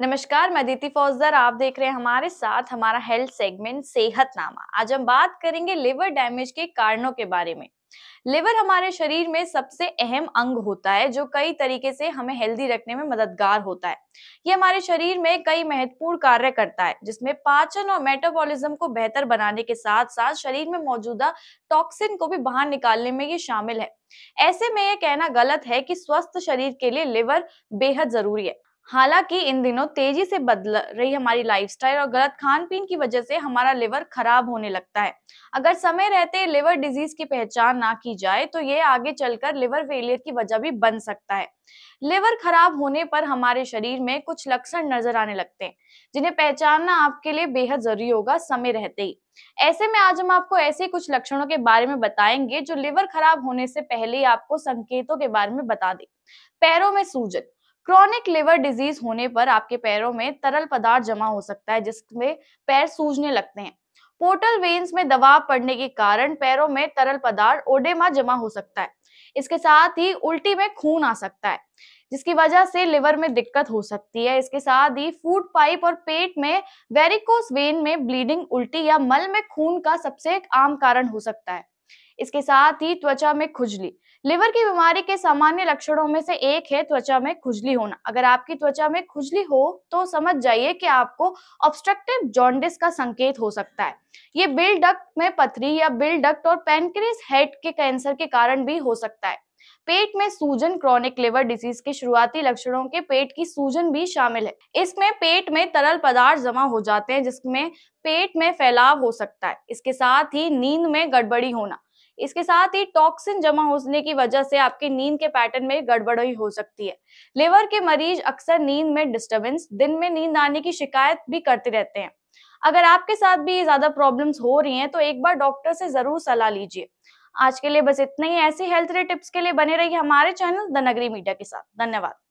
नमस्कार मैं दीति फौजदार आप देख रहे हैं हमारे साथ हमारा हेल्थ सेगमेंट सेहत नामा आज हम बात करेंगे लिवर डैमेज के कारणों के बारे में लिवर हमारे शरीर में सबसे अहम अंग होता है जो कई तरीके से हमें हेल्दी रखने में मददगार होता है ये हमारे शरीर में कई महत्वपूर्ण कार्य करता है जिसमें पाचन और मेटाबॉलिज्म को बेहतर बनाने के साथ साथ शरीर में मौजूदा टॉक्सिन को भी बाहर निकालने में ये शामिल है ऐसे में यह कहना गलत है कि स्वस्थ शरीर के लिए लिवर बेहद जरूरी है हालांकि इन दिनों तेजी से बदल रही हमारी लाइफस्टाइल और गलत खान पीन की वजह से हमारा लिवर खराब होने लगता है अगर समय रहते लिवर डिजीज की पहचान ना की जाए तो ये आगे चलकर लिवर फेलियर की वजह भी बन सकता है लिवर खराब होने पर हमारे शरीर में कुछ लक्षण नजर आने लगते हैं जिन्हें पहचानना आपके लिए बेहद जरूरी होगा समय रहते ही ऐसे में आज हम आपको ऐसे कुछ लक्षणों के बारे में बताएंगे जो लिवर खराब होने से पहले आपको संकेतों के बारे में बता दे पैरों में सूजन क्रॉनिक लिवर डिजीज होने पर आपके पैरों में तरल पदार्थ जमा हो सकता है जिसमें पैर सूजने लगते हैं पोर्टल वेन्स में दबाव पड़ने के कारण पैरों में तरल पदार्थ ओडेमा जमा हो सकता है इसके साथ ही उल्टी में खून आ सकता है जिसकी वजह से लिवर में दिक्कत हो सकती है इसके साथ ही फूड पाइप और पेट में वेरिकोस वेन में ब्लीडिंग उल्टी या मल में खून का सबसे आम कारण हो सकता है इसके साथ ही त्वचा में खुजली लिवर की बीमारी के सामान्य लक्षणों में से एक है त्वचा में खुजली होना अगर आपकी त्वचा में खुजली हो तो समझ जाइए कि आपको ऑब्स्ट्रक्टिव जॉन्डिस का संकेत हो सकता है ये बिल डक्ट में पथरी या बिल डक्ट और पेनक्रीज हेड के कैंसर के कारण भी हो सकता है पेट में सूजन क्रॉनिक लिवर डिजीज के शुरुआती लक्षणों के पेट की सूजन भी शामिल है इसमें पेट में तरल पदार्थ जमा हो जाते हैं जिसमें पेट में फैलाव हो सकता है इसके साथ ही नींद में गड़बड़ी होना इसके साथ ही टॉक्सिन जमा होने की वजह से आपकी नींद के पैटर्न में गड़बड़ी हो सकती है लेवर के मरीज अक्सर नींद में डिस्टर्बेंस दिन में नींद आने की शिकायत भी करते रहते हैं अगर आपके साथ भी ज्यादा प्रॉब्लम्स हो रही हैं तो एक बार डॉक्टर से जरूर सलाह लीजिए आज के लिए बस इतना ही ऐसी हेल्थ टिप्स के लिए बने रहिए हमारे चैनल द नगरी मीडिया के साथ धन्यवाद